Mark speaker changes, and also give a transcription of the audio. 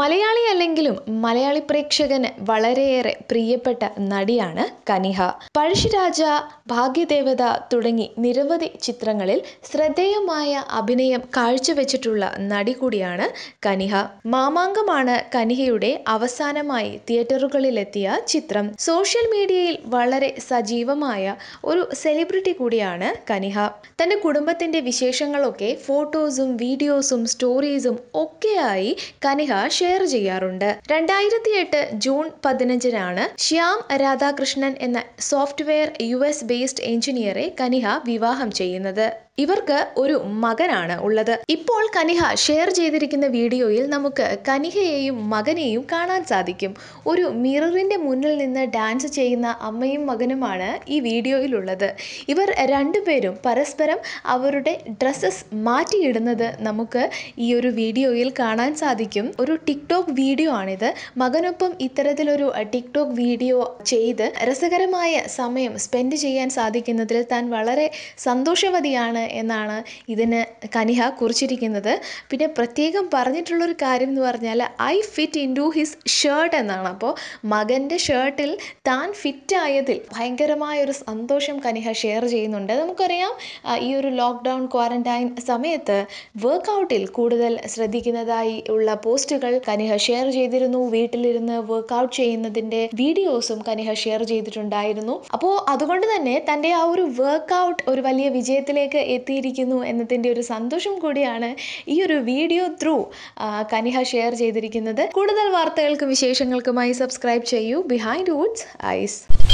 Speaker 1: മലയാളി അല്ലെങ്കിലും മലയാളി പ്രേക്ഷകന് വളരെയേറെ പ്രിയപ്പെട്ട നടിയാണ് കനിഹ പഴശ്ശിരാജ ഭാഗ്യദേവത തുടങ്ങി നിരവധി ചിത്രങ്ങളിൽ ശ്രദ്ധേയമായ അഭിനയം കാഴ്ചവെച്ചിട്ടുള്ള നടി കൂടിയാണ് കനിഹ മാമാങ്കമാണ് കനിഹയുടെ അവസാനമായി തിയേറ്ററുകളിലെത്തിയ ചിത്രം സോഷ്യൽ മീഡിയയിൽ വളരെ സജീവമായ ഒരു സെലിബ്രിറ്റി കൂടിയാണ് കനിഹ തന്റെ കുടുംബത്തിന്റെ വിശേഷങ്ങളൊക്കെ ഫോട്ടോസും വീഡിയോസും സ്റ്റോറീസും ഒക്കെയായി കനിഹ ഷെയർ ചെയ്യാറുണ്ട് രണ്ടായിരത്തി എട്ട് ജൂൺ പതിനഞ്ചിനാണ് ശ്യാം രാധാകൃഷ്ണൻ എന്ന സോഫ്റ്റ്വെയർ യു എസ് ബേസ്ഡ് എഞ്ചിനീയറെ കനിഹ വിവാഹം ചെയ്യുന്നത് ഇവർക്ക് ഒരു മകനാണ് ഉള്ളത് ഇപ്പോൾ കനിഹ ഷെയർ ചെയ്തിരിക്കുന്ന വീഡിയോയിൽ നമുക്ക് കനിഹയെയും മകനെയും കാണാൻ സാധിക്കും ഒരു മിററിൻ്റെ മുന്നിൽ നിന്ന് ഡാൻസ് ചെയ്യുന്ന അമ്മയും മകനുമാണ് ഈ വീഡിയോയിലുള്ളത് ഇവർ രണ്ടുപേരും പരസ്പരം അവരുടെ ഡ്രസ്സസ് മാറ്റിയിടുന്നത് നമുക്ക് ഈ ഒരു വീഡിയോയിൽ കാണാൻ സാധിക്കും ഒരു ടിക്ടോക്ക് വീഡിയോ ആണിത് മകനൊപ്പം ഇത്തരത്തിലൊരു ടിക്ടോക്ക് വീഡിയോ ചെയ്ത് രസകരമായ സമയം സ്പെൻഡ് ചെയ്യാൻ സാധിക്കുന്നതിൽ താൻ വളരെ സന്തോഷവതിയാണ് എന്നാണ് ഇതിന് കനിഹ കുറിച്ചിരിക്കുന്നത് പിന്നെ പ്രത്യേകം പറഞ്ഞിട്ടുള്ളൊരു കാര്യം എന്ന് പറഞ്ഞാൽ I fit into his shirt എന്നാണ് അപ്പോൾ മകൻ്റെ ഷർട്ടിൽ താൻ ഫിറ്റായതിൽ ഭയങ്കരമായ ഒരു സന്തോഷം കനിഹ ഷെയർ ചെയ്യുന്നുണ്ട് നമുക്കറിയാം ഈ ഒരു ലോക്ക്ഡൗൺ ക്വാറൻറ്റൈൻ സമയത്ത് വർക്കൗട്ടിൽ കൂടുതൽ ശ്രദ്ധിക്കുന്നതായി ഉള്ള പോസ്റ്റുകൾ കനിഹ ഷെയർ ചെയ്തിരുന്നു വീട്ടിലിരുന്ന് വർക്കൗട്ട് ചെയ്യുന്നതിൻ്റെ വീഡിയോസും കനിഹ ഷെയർ ചെയ്തിട്ടുണ്ടായിരുന്നു അപ്പോൾ അതുകൊണ്ട് തന്നെ തൻ്റെ ആ ഒരു വർക്കൗട്ട് ഒരു വലിയ വിജയത്തിലേക്ക് എത്തിയിരിക്കുന്നു എന്നതിൻ്റെ ഒരു സന്തോഷം കൂടിയാണ് ഈ ഒരു വീഡിയോ ത്രൂ കനിഹ ഷെയർ ചെയ്തിരിക്കുന്നത് കൂടുതൽ വാർത്തകൾക്കും വിശേഷങ്ങൾക്കുമായി സബ്സ്ക്രൈബ് ചെയ്യൂ ബിഹൈൻഡ് വുഡ്സ് ഐസ്